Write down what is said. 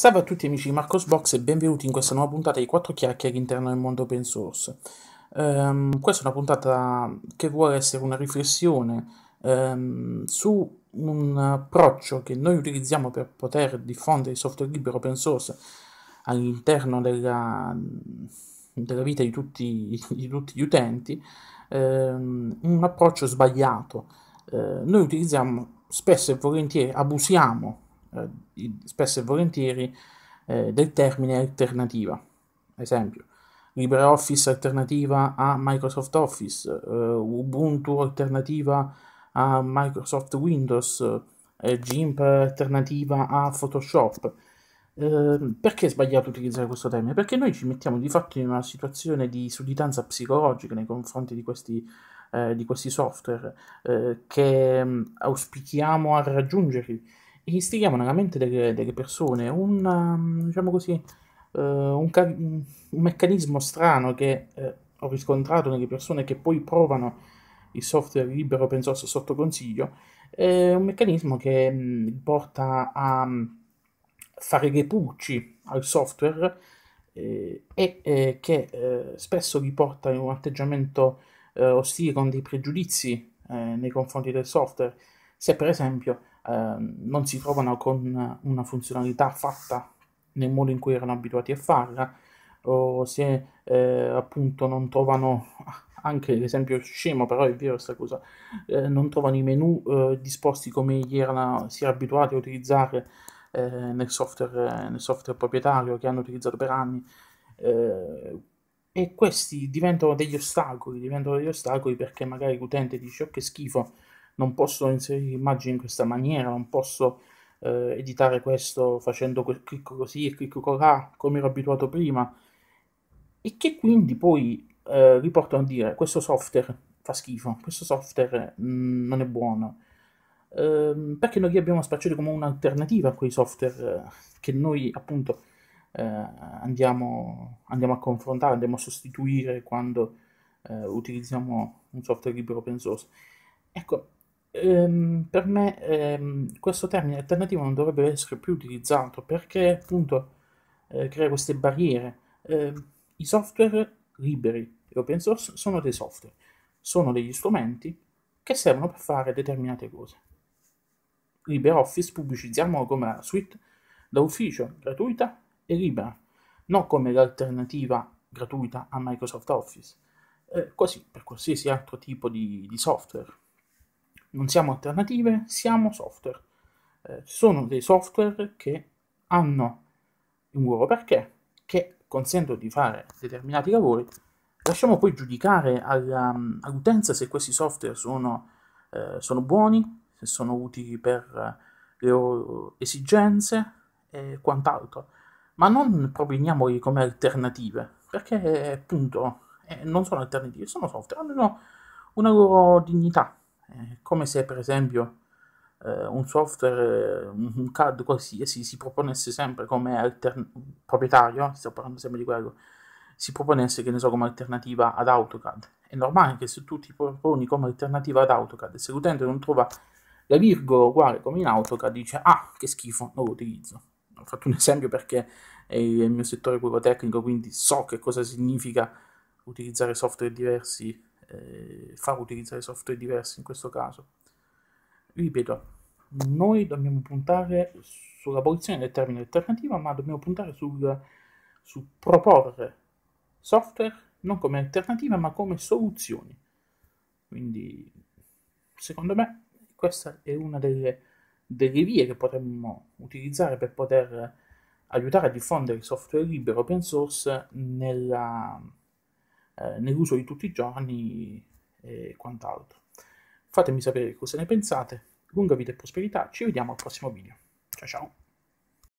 Salve a tutti amici di Box e benvenuti in questa nuova puntata di 4 chiacchiere all'interno del mondo open source. Um, questa è una puntata che vuole essere una riflessione um, su un approccio che noi utilizziamo per poter diffondere il software libero open source all'interno della, della vita di tutti, di tutti gli utenti, um, un approccio sbagliato. Uh, noi utilizziamo spesso e volentieri, abusiamo eh, spesso e volentieri eh, del termine alternativa. Esempio, LibreOffice alternativa a Microsoft Office, eh, Ubuntu alternativa a Microsoft Windows, eh, GIMP alternativa a Photoshop. Ehm, perché è sbagliato utilizzare questo termine? Perché noi ci mettiamo di fatto in una situazione di sudditanza psicologica nei confronti di questi eh, di questi software eh, che mm, auspichiamo a raggiungerli, istighiamo nella mente delle, delle persone un, um, diciamo così, uh, un, un, meccanismo strano che uh, ho riscontrato nelle persone che poi provano il software libero open source sotto consiglio, è un meccanismo che mh, mm, porta a mh, mm, fare le pulci al software eh, e eh, che eh, spesso li porta in un atteggiamento eh, ostile con dei pregiudizi nei confronti del software. Se per esempio Ehm, non si trovano con una funzionalità fatta nel modo in cui erano abituati a farla o se eh, appunto non trovano anche l'esempio scemo però è vero questa cosa eh, non trovano i menu eh, disposti come erano, si era abituati a utilizzare eh, nel software, nel, software, proprietario che hanno utilizzato per anni eh, e questi diventano degli ostacoli diventano degli ostacoli perché magari l'utente dice oh che schifo non posso inserire immagini in questa maniera, non posso eh, editare questo facendo quel clicco così e clicco colà, ah, come ero abituato prima, e che quindi poi eh, riportano a dire questo software fa schifo, questo software mh, mm, non è buono, ehm, perché noi li abbiamo spacciato come un'alternativa a quei software eh, che noi appunto eh, andiamo, andiamo a confrontare, andiamo a sostituire quando eh, utilizziamo un software libero open source. Ecco, ehm, per me ehm, questo termine alternativo non dovrebbe essere più utilizzato perché appunto eh, crea queste barriere. Eh, I software liberi e open source sono dei software, sono degli strumenti che servono per fare determinate cose. LibreOffice pubblicizziamo come la suite da ufficio gratuita e libera, non come l'alternativa gratuita a Microsoft Office. Eh, così per qualsiasi altro tipo di, di software non siamo alternative, siamo software. Eh, ci sono dei software che hanno un loro perché, che consentono di fare determinati lavori. Lasciamo poi giudicare alla, mm, all'utenza se questi software sono, eh, sono, buoni, se sono utili per eh, le loro esigenze e quant'altro, ma non proveniamoli come alternative, perché eh, appunto eh, non sono alternative, sono software, hanno una loro dignità come se per esempio eh, un software, eh, un CAD qualsiasi, si proponesse sempre come altern- proprietario, stiamo parlando sempre di quello, si proponesse, che ne so, come alternativa ad AutoCAD. È normale che se tu ti proponi come alternativa ad AutoCAD, se l'utente non trova la virgola uguale come in AutoCAD, dice, ah, che schifo, non lo utilizzo. Ho fatto un esempio perché è il mio settore quello tecnico, quindi so che cosa significa utilizzare software diversi eh, far utilizzare software diversi in questo caso. Ripeto, noi dobbiamo puntare sull'abolizione del termine alternativa, ma dobbiamo puntare sul, sul proporre software non come alternativa, ma come soluzioni. Quindi, secondo me, questa è una delle, delle vie che potremmo utilizzare per poter aiutare a diffondere il software libero open source nella, eh, nell'uso di tutti i giorni e quant'altro. Fatemi sapere cosa ne pensate, lunga vita e prosperità, ci vediamo al prossimo video. Ciao ciao!